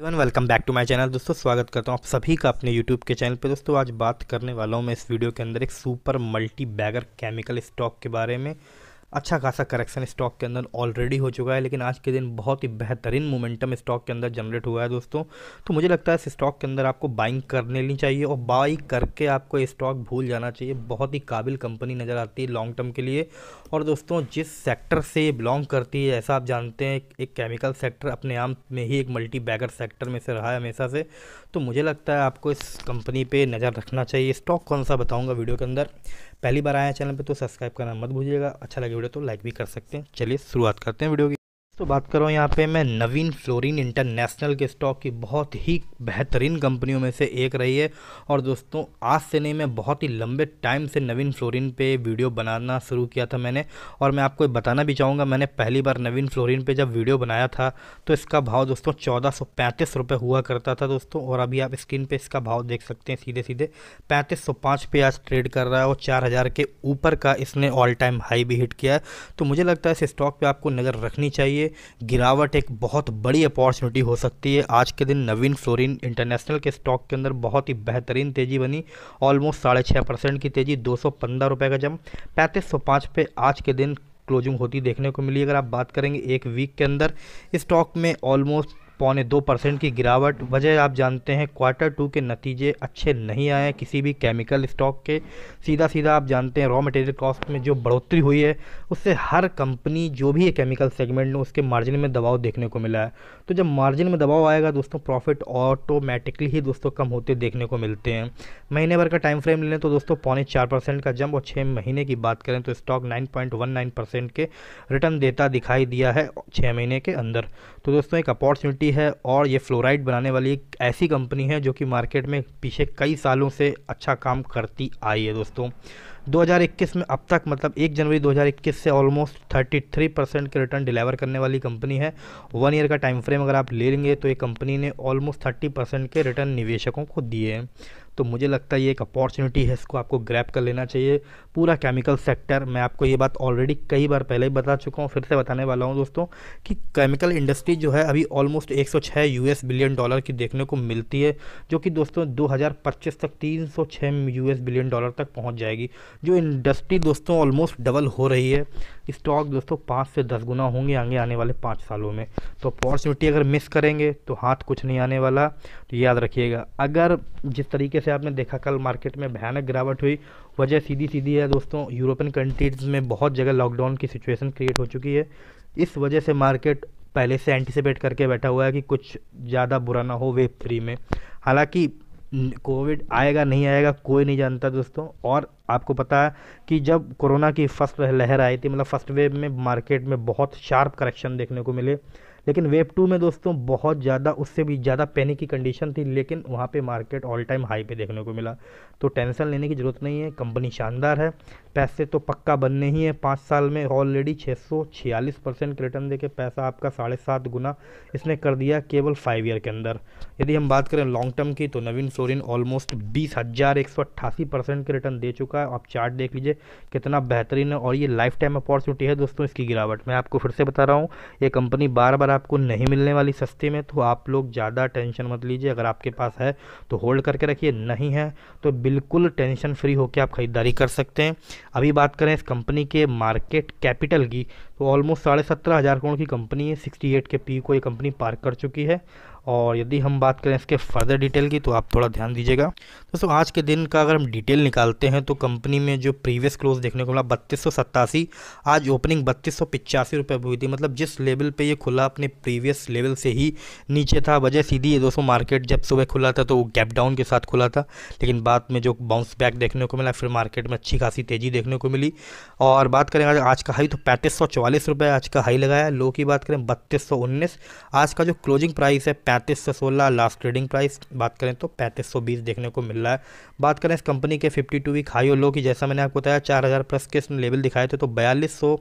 Avon welcome back to my channel दोस्तों स्वागत करता हूँ आप सभी का अपने यूट्यूब के चैनल पे दोस्तों आज बात करने वाला हूँ मैं इस वीडियो के अंदर एक super multibagger chemical stock के बारे में अच्छा खासा करेक्शन स्टॉक के अंदर ऑलरेडी हो चुका है लेकिन आज के दिन बहुत ही बेहतरीन मोमेंटम स्टॉक के अंदर जनरेट हुआ है दोस्तों तो मुझे लगता है इस स्टॉक के अंदर आपको बाइंग कर लेनी चाहिए और बाई करके आपको स्टॉक भूल जाना चाहिए बहुत ही काबिल कंपनी नज़र आती है लॉन्ग टर्म के लिए और दोस्तों जिस सेक्टर से ये बिलोंग करती है ऐसा आप जानते हैं एक केमिकल सेक्टर अपने आप में ही एक मल्टी बैगर सेक्टर में से रहा है हमेशा से तो मुझे लगता है आपको इस कंपनी पर नज़र रखना चाहिए स्टॉक कौन सा बताऊँगा वीडियो के अंदर पहली बार आया चैनल पर तो सब्सक्राइब करना मत भूलिएगा अच्छा लगे वीडियो तो लाइक भी कर सकते हैं चलिए शुरुआत करते हैं वीडियो की दोस्तों बात करो यहाँ पे मैं नवीन फ्लोरिन इंटरनेशनल के स्टॉक की बहुत ही बेहतरीन कंपनियों में से एक रही है और दोस्तों आज से नहीं मैं बहुत ही लंबे टाइम से नवीन फ्लोरिन पे वीडियो बनाना शुरू किया था मैंने और मैं आपको बताना भी चाहूँगा मैंने पहली बार नवीन फ्लोरिन पे जब वीडियो बनाया था तो इसका भाव दोस्तों चौदह हुआ करता था दोस्तों और अभी आप स्क्रीन पर इसका भाव देख सकते हैं सीधे सीधे पैंतीस सौ पे आज ट्रेड कर रहा है और चार के ऊपर का इसने ऑल टाइम हाई भी हिट किया है तो मुझे लगता है इस स्टॉक पर आपको नज़र रखनी चाहिए गिरावट एक बहुत बड़ी अपॉर्चुनिटी हो सकती है आज के दिन नवीन फ्लोरिन इंटरनेशनल के स्टॉक के अंदर बहुत ही बेहतरीन तेज़ी बनी ऑलमोस्ट साढ़े छः परसेंट की तेज़ी दो सौ पंद्रह रुपये का जम पैंतीस सौ पाँच पे आज के दिन क्लोजिंग होती देखने को मिली अगर आप बात करेंगे एक वीक के अंदर स्टॉक में ऑलमोस्ट पौने दो परसेंट की गिरावट वजह आप जानते हैं क्वार्टर टू के नतीजे अच्छे नहीं आए किसी भी केमिकल स्टॉक के सीधा सीधा आप जानते हैं रॉ मटेरियल कॉस्ट में जो बढ़ोतरी हुई है उससे हर कंपनी जो भी है केमिकल सेगमेंट में उसके मार्जिन में दबाव देखने को मिला है तो जब मार्जिन में दबाव आएगा दोस्तों प्रॉफिट ऑटोमेटिकली ही दोस्तों कम होते देखने को मिलते हैं महीने भर का टाइम फ्रेम लें तो दोस्तों पौने चार परसेंट का जंप और छः महीने की बात करें तो stock nine point one nine percent के रिटर्न देता दिखाई दिया है छः महीने के अंदर तो दोस्तों एक अपॉर्चुनिटी वाली है और ये फ्लोराइड बनाने वाली एक ऐसी कंपनी है जो कि मार्केट में पीछे कई सालों से अच्छा काम करती आई है दोस्तों 2021 में अब तक मतलब 1 जनवरी 2021 से ऑलमोस्ट 33 परसेंट के रिटर्न डिलीवर करने वाली कंपनी है वन ईयर का टाइम फ्रेम अगर आप ले लेंगे तो ये कंपनी ने ऑलमोस्ट 30 परसेंट के रिटर्न निवेशकों को दिए हैं तो मुझे लगता है ये एक अपॉर्चुनिटी है इसको आपको ग्रैप कर लेना चाहिए पूरा केमिकल सेक्टर मैं आपको ये बात ऑलरेडी कई बार पहले ही बता चुका हूँ फिर से बताने वाला हूँ दोस्तों कि केमिकल इंडस्ट्री जो है अभी ऑलमोस्ट 106 यूएस बिलियन डॉलर की देखने को मिलती है जो कि दोस्तों दो तक तीन यूएस बिलियन डॉलर तक पहुँच जाएगी जो इंडस्ट्री दोस्तों ऑलमोस्ट डबल हो रही है स्टॉक दोस्तों पाँच से दस गुना होंगे आगे आने वाले पाँच सालों में तो अपॉर्चुनिटी अगर मिस करेंगे तो हाथ कुछ नहीं आने वाला तो याद रखिएगा अगर जिस तरीके से आपने देखा कल मार्केट में भयानक गिरावट हुई वजह सीधी सीधी है दोस्तों यूरोपियन कंट्रीज़ में बहुत जगह लॉकडाउन की सिचुएशन क्रिएट हो चुकी है इस वजह से मार्केट पहले से एंटिसिपेट करके बैठा हुआ है कि कुछ ज़्यादा बुरा ना हो वेब थ्री में हालांकि कोविड आएगा नहीं आएगा कोई नहीं जानता दोस्तों और आपको पता है कि जब कोरोना की फर्स्ट लहर आई थी मतलब फर्स्ट वेव में मार्केट में बहुत शार्प करेक्शन देखने को मिले लेकिन वेब टू में दोस्तों बहुत ज़्यादा उससे भी ज़्यादा पैनिक की कंडीशन थी लेकिन वहाँ पे मार्केट ऑल टाइम हाई पे देखने को मिला तो टेंशन लेने की ज़रूरत नहीं है कंपनी शानदार है पैसे तो पक्का बनने ही हैं पाँच साल में ऑलरेडी छः सौ छियालीस परसेंट के रिटर्न देके पैसा आपका साढ़े सात गुना इसने कर दिया केवल फाइव ईयर के अंदर यदि हम बात करें लॉन्ग टर्म की तो नवीन फ्लोरिन ऑलमोस्ट बीस हज़ार एक सौ अट्ठासी परसेंट के रिटर्न दे चुका है आप चार्ट देख लीजिए कितना बेहतरीन है और ये लाइफ टाइम अपॉर्चुनिटी है दोस्तों इसकी गिरावट मैं आपको फिर से बता रहा हूँ ये कंपनी बार बार अगर आपको नहीं मिलने वाली सस्ते में तो आप लोग ज़्यादा टेंशन मत लीजिए अगर आपके पास है तो होल्ड करके रखिए नहीं है तो बिल्कुल टेंशन फ्री होकर आप ख़रीदारी कर सकते हैं अभी बात करें इस कंपनी के मार्केट कैपिटल की तो ऑलमोस्ट साढ़े सत्रह हज़ार करोड़ की कंपनी है सिक्सटी एट के पी को ये कंपनी पार कर चुकी है और यदि हम बात करें इसके फर्दर डिटेल की तो आप थोड़ा ध्यान दीजिएगा दोस्तों आज के दिन का अगर हम डिटेल निकालते हैं तो कंपनी में जो प्रीवियस क्लोज देखने को मिला बत्तीस आज ओपनिंग बत्तीस सौ हुई थी मतलब जिस लेवल पे ये खुला अपने प्रीवियस लेवल से ही नीचे था वजह सीधी है दोस्तों मार्केट जब सुबह खुला था तो वो गैप डाउन के साथ खुला था लेकिन बाद में जो बाउंस बैक देखने को मिला फिर मार्केट में अच्छी खासी तेज़ी देखने को मिली और बात करें आज का हाई तो पैंतीस सौ आज का हाई लगाया लो की बात करें बत्तीस आज का जो क्लोजिंग प्राइस है पैंतीस सौ सोलह लास्ट ट्रेडिंग प्राइस बात करें तो पैंतीस सौ बीस देखने को मिल रहा है बात करें इस कंपनी के फिफ्टी टू वीक हाई और लो की जैसा मैंने आपको बताया चार हज़ार प्लस के इसने लेवल दिखाए थे तो बयालीस सौ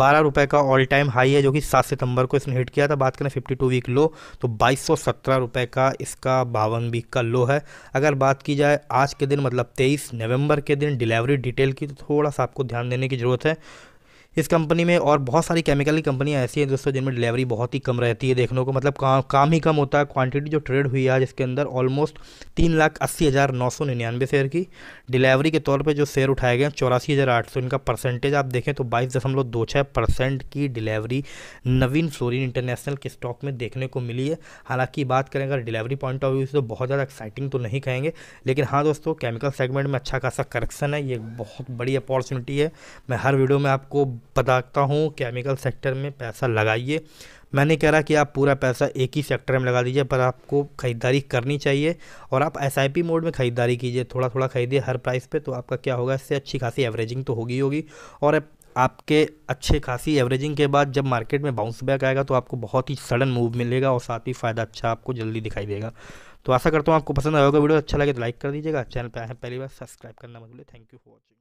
बारह रुपये का ऑल टाइम हाई है जो कि सात सितंबर को इसने हिट किया था बात करें फिफ्टी टू वीक लो तो बाईस सौ सत्रह रुपये का इसका बावन वीक का लो है अगर बात की जाए आज के दिन मतलब तेईस नवंबर के दिन डिलीवरी डिटेल की तो थोड़ा सा आपको ध्यान देने की ज़रूरत है इस कंपनी में और बहुत सारी केमिकल की कंपनियाँ ऐसी हैं दोस्तों जिनमें डिलीवरी बहुत ही कम रहती है देखने को मतलब काम काम ही कम होता है क्वांटिटी जो ट्रेड हुई है जिसके अंदर ऑलमोस्ट तीन लाख अस्सी हज़ार नौ सौ निन्यानवे शेयर की डिलीवरी के तौर पर जो शेयर उठाए गए चौरासी हज़ार आठ सौ इनका परसेंटेज आप देखें तो बाईस दशमलव दो छः परसेंट की डिलीवरी नवीन फ्लोरिन इंटरनेशनल के स्टॉक में देखने को मिली है हालांकि बात करें अगर डिलीवरी पॉइंट ऑफ व्यू से तो बहुत ज़्यादा एक्साइटिंग तो नहीं कहेंगे लेकिन हाँ दोस्तों केमिकल सेगमेंट में अच्छा खासा करेक्शन है ये बहुत बड़ी अपॉर्चुनिटी है मैं हर वीडियो में आपको बताता हूँ केमिकल सेक्टर में पैसा लगाइए मैंने कह रहा कि आप पूरा पैसा एक ही सेक्टर में लगा दीजिए पर आपको ख़रीदारी करनी चाहिए और आप एस मोड में ख़रीदारी कीजिए थोड़ा थोड़ा खरीदिए हर प्राइस पे तो आपका क्या होगा इससे अच्छी खासी एवरेजिंग तो होगी होगी और आपके अच्छे खासी एवरेजिंग के बाद जब मार्केट में बाउंस बैक आएगा तो आपको बहुत ही सडन मूव मिलेगा और साथ ही फ़ायदा अच्छा आपको जल्दी दिखाई देगा तो आशा करता हूँ आपको पसंद आएगा वीडियो अच्छा लगे तो लाइक कर दीजिएगा चैनल पर आए हैं पहली बार सब्सक्राइब करना मत भूलिए थैंक यू फॉर वॉचिंग